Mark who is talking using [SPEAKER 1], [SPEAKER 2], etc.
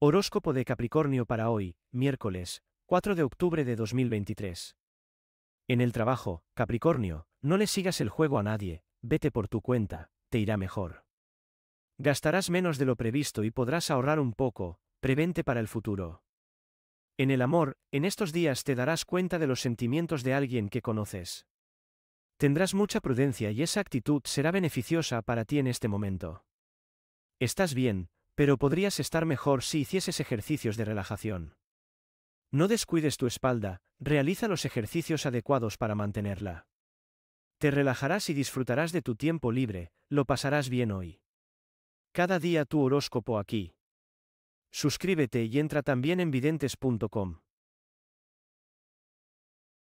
[SPEAKER 1] Horóscopo de Capricornio para hoy, miércoles, 4 de octubre de 2023. En el trabajo, Capricornio, no le sigas el juego a nadie, vete por tu cuenta, te irá mejor. Gastarás menos de lo previsto y podrás ahorrar un poco, prevente para el futuro. En el amor, en estos días te darás cuenta de los sentimientos de alguien que conoces. Tendrás mucha prudencia y esa actitud será beneficiosa para ti en este momento. Estás bien, pero podrías estar mejor si hicieses ejercicios de relajación. No descuides tu espalda, realiza los ejercicios adecuados para mantenerla. Te relajarás y disfrutarás de tu tiempo libre, lo pasarás bien hoy. Cada día tu horóscopo aquí. Suscríbete y entra también en videntes.com.